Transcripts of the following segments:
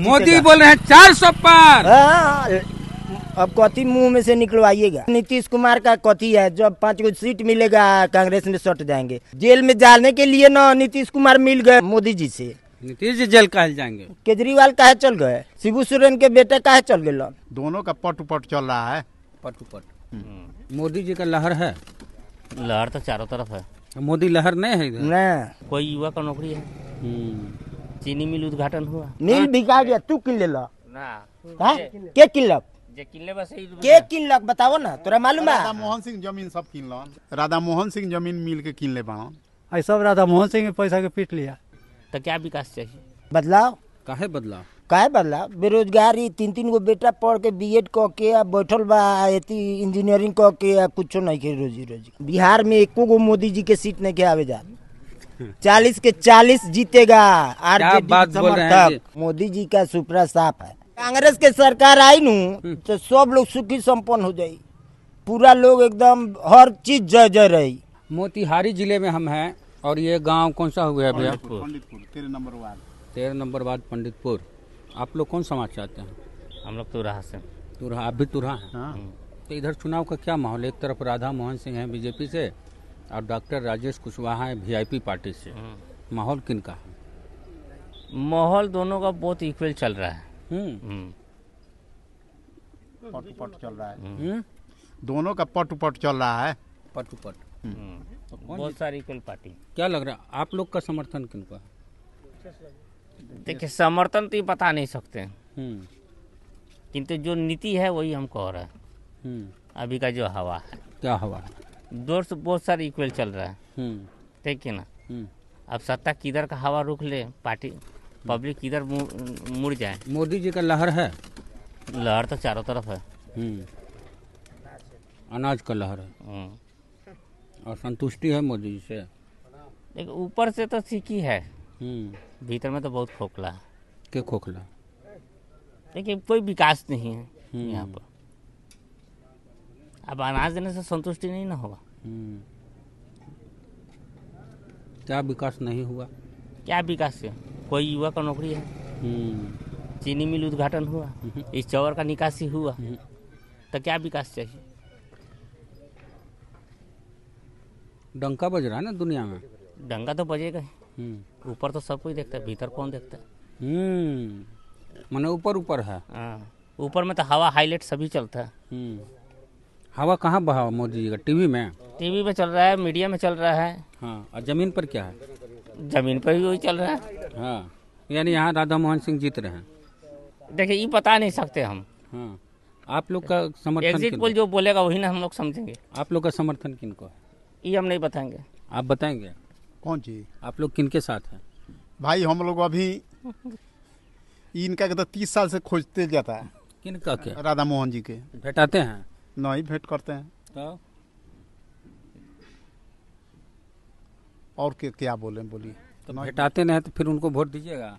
मोदी बोल रहे हैं चार सौ पार हाँ, हाँ, अब कथी मुंह में से निकलवाइएगा नीतीश कुमार का कथी है जब पांच को सीट मिलेगा कांग्रेस में सट जाएंगे जेल में जाने के लिए ना नीतीश कुमार मिल गए मोदी जी से नीतीश जी जेल कहा जाएंगे केजरीवाल कहा चल गए शिबू सोरेन के बेटे कहा चल गए दोनों का पट पट चल रहा है पट पट मोदी जी का लहर है लहर तो चारों तरफ है मोदी लहर नहीं है इधर कोई युवा का नौकरी है हम्म। चीनी मिल उद्घाटन हुआ मिल बिका गया तू किन ले ला हाँ? के किन लब के किन लग बताओ ना तोरा मालूम है राधा मोहन सिंह जमीन सब किन लो राधा मोहन सिंह जमीन मिल के किन ले बाण आई सब राधा मोहन सिंह के पैसा के पीट लिया तो क्या विकास चाहिए बदलाव काहे बदलाव काहे बदलाव बेरोजगारी तीन तीन गो बेटा पढ़ के बीएड एड के आ बैठल बा एती इंजीनियरिंग कह के आ कुछो नहीं के रोजी रोजी बिहार में एको गो मोदी जी के सीट नहीं के आवे जा चालीस के चालीस जीतेगा आरजेडी मोदी जी का सुपरा साफ है कांग्रेस के सरकार आई नू हम्म। तो सब लोग सुखी संपन्न हो जाये पूरा लोग एकदम हर चीज जय जय रही मोतिहारी जिले में हम हैं और ये गांव कौन सा हुआ है भैया तेरह नंबर वार्ड तेरह नंबर वार्ड पंडितपुर आप लोग कौन समाज चाहते हैं हम लोग तुरहा से तुरहा आप भी तुरहा हैं हाँ। तो इधर चुनाव का क्या माहौल एक तरफ राधा मोहन सिंह है बीजेपी से और डॉक्टर राजेश कुशवाहा हैं वीआईपी पार्टी से हम्म। माहौल किन का है माहौल दोनों का बहुत इक्वल चल रहा है हम्म। हम्म। पट पट चल रहा है दोनों का पट पट चल रहा है पट पट तो बहुत सारी इक्वल पार्टी क्या लग रहा है आप लोग का समर्थन किन का देखिए समर्थन तो बता नहीं सकते किंतु जो नीति है वही हम कह रहे हैं अभी का जो हवा है क्या हवा है दौर बहुत सारा इक्वल चल रहा है हम्म। ठीक है ना हम्म। अब सत्ता किधर का हवा रुक ले पार्टी पब्लिक हम्म। किधर मुड़ जाए मोदी जी का लहर है लहर तो चारों तरफ है अनाज का लहर है और संतुष्टि है मोदी जी से देखो ऊपर से तो सीखी है भीतर में तो बहुत खोखला है क्या खोखला देखिए कोई विकास नहीं है यहाँ पर अब अनाज देने से संतुष्टि नहीं ना होगा हम्म। क्या विकास नहीं हुआ क्या विकास है कोई युवा का नौकरी है हम्म। चीनी मिल उद्घाटन हुआ हम्म। इस चौर का निकासी हुआ तो क्या विकास चाहिए डंका बज रहा है ना दुनिया में डंका तो बजेगा ऊपर तो सब कोई देखता है भीतर कौन देखता है मैंने ऊपर ऊपर है हाँ। ऊपर में तो हवा हाईलाइट सभी चलता है हवा कहाँ बहा मोदी जी का टीवी में टीवी में चल रहा है मीडिया में चल रहा है हाँ और जमीन पर क्या है जमीन पर भी वही चल रहा है हाँ यानी यहाँ राधा मोहन सिंह जीत रहे हैं देखिए ये बता नहीं सकते हम हाँ आप लोग का समर्थन एग्जिट पोल जो बोलेगा वही ना हम लोग समझेंगे आप लोग का समर्थन किनको है ये हम नहीं बताएंगे आप बताएंगे कौन जी आप लोग किन के साथ हैं भाई हम लोग अभी इनका तो तीस साल से खोजते जाता है किनका के राधा मोहन जी के भेटाते हैं ना ही भेंट करते हैं तो? और क्या क्या बोले बोलिए तो भेटाते नहीं तो फिर उनको वोट दीजिएगा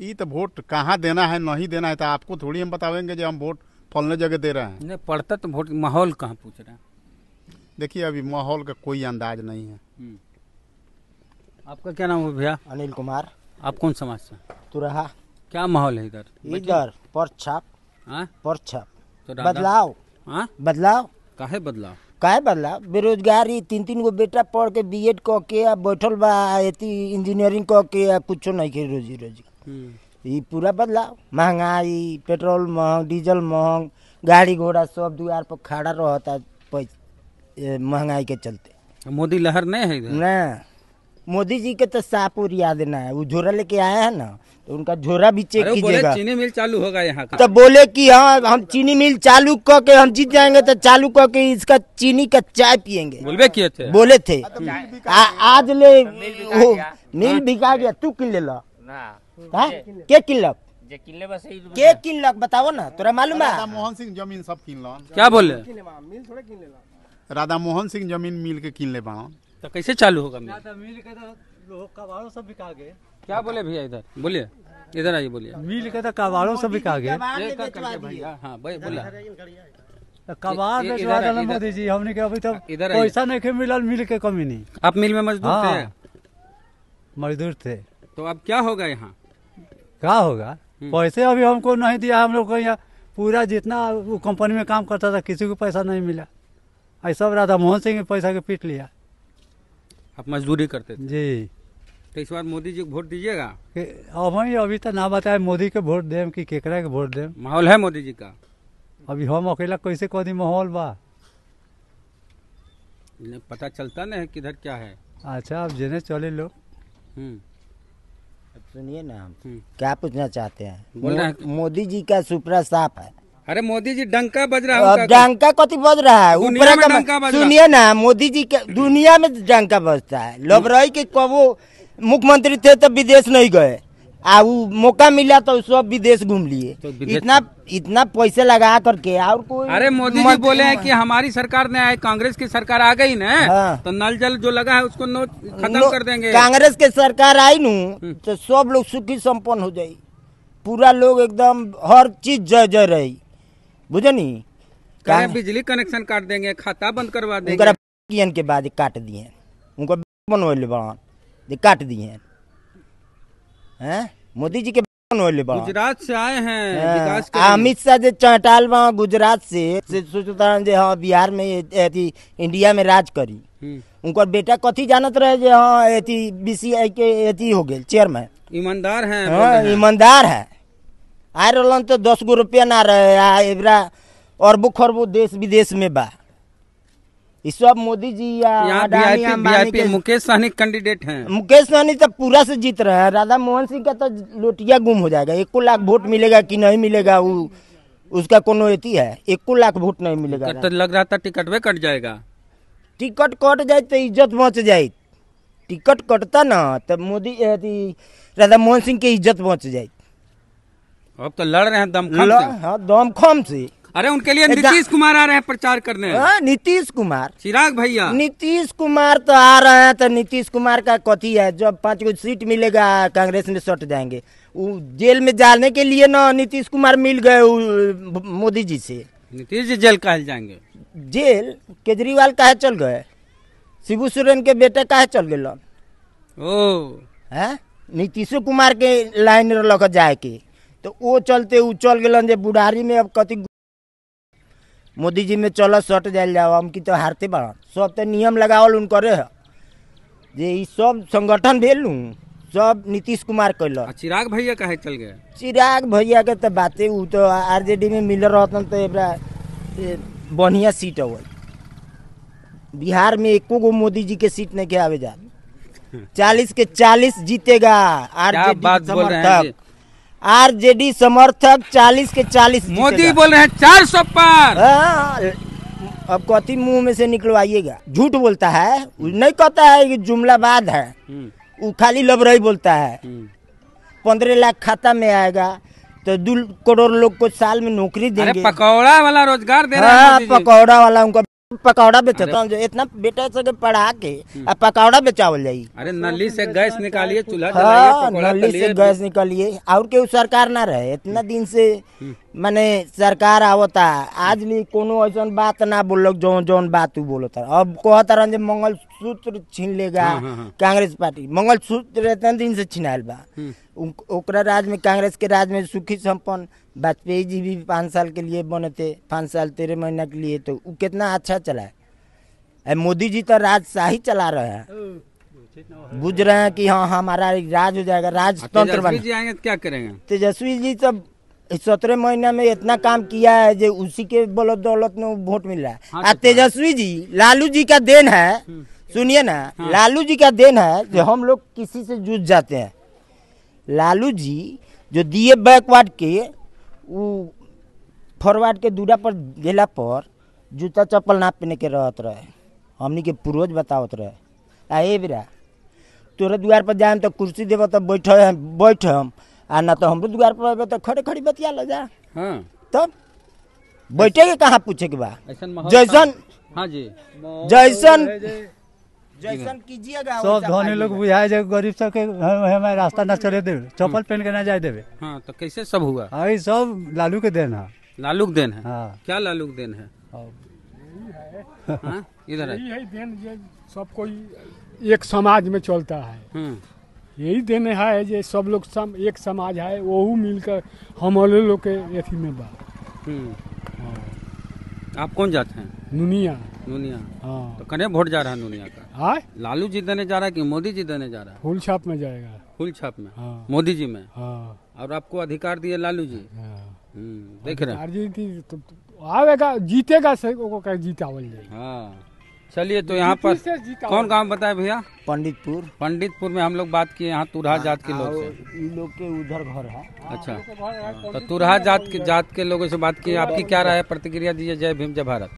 ये तो वोट कहाँ देना है नहीं देना है तो आपको थोड़ी हम बताएंगे जो हम वोट फलने जगह दे रहे हैं नहीं पड़ता तो वोट माहौल कहाँ पूछ रहे हैं देखिए अभी माहौल का कोई अंदाज नहीं है हम्म। आपका क्या नाम है भैया अनिल कुमार आप कौन समाज से तुरहा क्या माहौल है इधर इधर पर छाप हाँ? पर छाप तो बदलाव हाँ? बदलाव काहे बदलाव काहे बदलाव बेरोजगारी तीन तीन गो बेटा पढ़ के बी एड कऽ के बैठल बा इंजीनियरिंग के कुछ नहीं के रोजी रोजी ये हम्म। पूरा बदलाव महंगाई पेट्रोल महंग डीजल महंग गाड़ी घोड़ा सब दुआर पर खड़ा रहता महंगाई के चलते मोदी लहर नहीं है ना मोदी जी के तो साहपुर याद ना है वो झोरा लेके आया है ना तो उनका झोरा भी चेक कीजिएगा चीनी मिल चालू होगा यहाँ का तो बोले कि हाँ हम चीनी मिल चालू के हम जीत जाएंगे तो चालू करके इसका चीनी का चाय पियेंगे बोले किए थे बोले थे हाँ, तो हम्म। आ, आज ले मिल बिका गया हाँ। तू किन ले लो हाँ? के किन लो के किन लो बताओ ना तोरा मालूम है मोहन सिंह जमीन सब किन लो क्या बोले राधा मोहन सिंह जमीन मिल के किन ले तो कैसे चालू होगा मिल मिल के तो सब बिका गए क्या बोले भैया इधर बोलिए इधर आइए बोलिए मिल के तो कबाड़ो सब बिका गए कबाड़ हाँ, तो मोदी जी हमने के अभी तो इधर पैसा नहीं के मिलल मिल के कमी नहीं आप मिल में मजदूर हाँ, थे मजदूर थे तो अब क्या होगा यहाँ क्या होगा हम्म। पैसे अभी हमको नहीं दिया हम लोग को यहाँ पूरा जितना वो कंपनी में काम करता था किसी को पैसा नहीं मिला ऐसा राधा मोहन सिंह पैसा के पीट लिया आप मजदूरी करते थे जी तो इस बार मोदी जी को वोट दीजिएगा अब हम अभी तक ना बताए मोदी के वोट देम कि केकरा के वोट देम माहौल है मोदी जी का अभी हम अकेला कैसे कह दी माहौल बा पता चलता नहीं है किधर क्या है अच्छा आप जेने चले लोग हम्म। सुनिए ना हम हम्म। क्या पूछना चाहते हैं मोदी जी का सुपरा साफ है अरे मोदी जी डंका बज रहा है डंका कति बज रहा है ऊपर का सुनिए ना मोदी जी के दुनिया में डंका बजता है लोबरई के कबो मुख्यमंत्री थे तो विदेश नहीं गए आ वो मौका मिला तो सब विदेश घूम लिए तो इतना इतना पैसे लगा करके और कोई अरे मोदी जी बोले हैं कि हमारी सरकार ने आए कांग्रेस की सरकार आ गई ना हाँ। तो नल जल जो लगा है उसको खत्म कर देंगे कांग्रेस की सरकार आई न हम्म। तो सब लोग सुखी संपन्न हो जाये पूरा लोग एकदम हर चीज जय जय रही बुझे नहीं कहे बिजली कनेक्शन काट देंगे खाता बंद करवा देंगे के बाद काट दिए उनको बनवैले बड़ान जे काट दिए हैं मोदी जी के बनवैले बड़ान गुजरात से आए हैं हाँ। अमित शाह जो चौटाल बा गुजरात से से सोचता जे हां बिहार में एथी इंडिया में राज करी हम्म। उनका बेटा कथी जानत रहे जे हाँ, बी सी आई के एथी हो गए चेयरमैन ईमानदार है हाँ, ईमानदार है आ रहा तो दस गो रुपया ना रहे एबरा अरबो खरबो देश विदेश में बा सब मोदी जी या मुकेश सहनी कैंडिडेट हैं मुकेश सहनी तो पूरा से जीत रहे है राधा मोहन सिंह का तो लोटिया गुम हो जाएगा एक लाख वोट मिलेगा कि नहीं मिलेगा वो उसका कोनो एती है एक लाख वोट नहीं मिलेगा तो लग रहा था टिकट वे कट जाएगा टिकट कट जाए तो इज्जत बच जाए टिकट कटता ना तो मोदी राधा मोहन सिंह के इज्जत बच जाए अब तो लड़ रहे हैं दमखम से हाँ दमखम से अरे उनके लिए नीतीश कुमार आ रहे हैं प्रचार करने नीतीश कुमार चिराग भैया नीतीश कुमार तो आ रहे हैं तो नीतीश कुमार का कथी है जब पांच को सीट मिलेगा कांग्रेस में सट जाएंगे वो जेल में जाने के लिए ना नीतीश कुमार मिल गए मोदी जी से नीतीश जी जेल कहल जाएंगे जेल केजरीवाल काहे चल गए शिबू सोरेन के बेटे काहे चल गए ओ है नीतीश कुमार के लाइन रख जाए के तो वो चलते उ चल गए बुढ़ारी में अब कति मोदी जी में चल सट जाल जाओ हम कि तो हारते बड़ा सब तो नियम लगावल उनकरे जे सब संगठन भेलू सब नीतीश कुमार कैल चिराग भैया कहे चल गए चिराग भैया के तो बातें उ तो आरजेडी में मिल रहतन तो बढ़िया सीट अब बिहार में एको गो मोदी जी के सीट नहीं के आवे जा चालीस के चालीस जीतेगा आरजेडी समर्थक आरजेडी समर्थक चालीस के चालीस मोदी बोल रहे हैं चार सौ पार हाँ, अब कथी मुंह में से निकलवाइएगा झूठ बोलता है नहीं कहता है कि जुमलाबाद है वो हम्म। खाली लबरई बोलता है हम्म। पंद्रह लाख खाता में आएगा तो दो करोड़ लोग को साल में नौकरी देंगे पकौड़ा वाला रोजगार दे रहा है हाँ, पकौड़ा वाला उनका पकौड़ा बेचता हूँ इतना बेटा से पढ़ा के अब पकौड़ा बेचावल जाये अरे नली से गैस निकालिए चूल्हा हाँ नली से गैस निकालिए और के सरकार ना रहे इतना दिन से माने हम्म। सरकार आवता आज भी कोनो ऐसा बात ना बोलो जौन जौन बात तू बोलो था अब कहता रहा मंगल सूत्र छीन लेगा हाँ, हाँ, हाँ। कांग्रेस पार्टी मंगल सूत्र इतना दिन से छिनाल बा हम्म। ओकरा राज में कांग्रेस के राज में सुखी संपन्न वाजपेयी जी भी पाँच साल के लिए बने थे पाँच साल तेरह महीना के लिए तो वो कितना अच्छा चला है मोदी जी तो राजशाही चला रहे हैं बुझ रहे हैं कि हाँ हमारा राज हो जाएगा राजतंत्र बन जी तो क्या करेंगे तेजस्वी जी सब सत्रह महीने में इतना काम किया है जो उसी के बोलत दौलत में वोट मिल रहा है हाँ आ तो तेजस्वी जी लालू जी का देन है हम्म। सुनिए ना हाँ। लालू जी का देन है जो हम लोग किसी से जूझ जाते हैं लालू जी जो दिए बैकवर्ड के उ फॉरवर्ड के दूरा पर गेला पर जूता चप्पल ना पहने के रहत रहे हमनी के पूर्वज बतावत रहे आ ए बेरा तोरे द्वार पर जाए तो कुर्सी देव तो बैठ बैठ हम आ ना तो हमरो द्वार पर अबे तो खड़े खड़ी बतिया ले जा हाँ तब बैठे के कहाँ पूछे के बा जैसन हाँ जी जैसन जैसन कीजिएगा सब धनी लोग बुझाए जो गरीब सबके हमें रास्ता ना चले दे हम्म। चप्पल पहन के ना जाए देवे हाँ तो कैसे सब हुआ हाँ सब लालू के देन है लालू के देन है हाँ। क्या लालू के देन है हाँ। हाँ, इधर यही देन ये सब कोई एक समाज में चलता है हम्म। यही देन है जो सब लोग सम, एक समाज है वो मिलकर हमारे लोग के अथी में बात हम्म। हाँ। आप कौन जाते हैं नुनिया नुनिया हाँ तो कने वोट जा रहा है नुनिया का आ? हाँ? लालू जी देने जा रहा है कि मोदी जी देने जा रहा है फूल छाप में जाएगा फूल छाप में हाँ। मोदी जी में हाँ। और आपको अधिकार दिए लालू जी हाँ। हम्म, देख रहे हैं तो, तो, आवेगा जीतेगा सही को कह जीतावल हाँ चलिए तो यहाँ पर कौन गांव बताए भैया पंडितपुर पंडितपुर में हम लोग बात किए यहाँ तुरहा हाँ, जात के लोग से लोग के उधर घर है अच्छा तो तुरहा जात के जात के लोगों से बात की आपकी क्या राय है प्रतिक्रिया दीजिए जय भीम जय भारत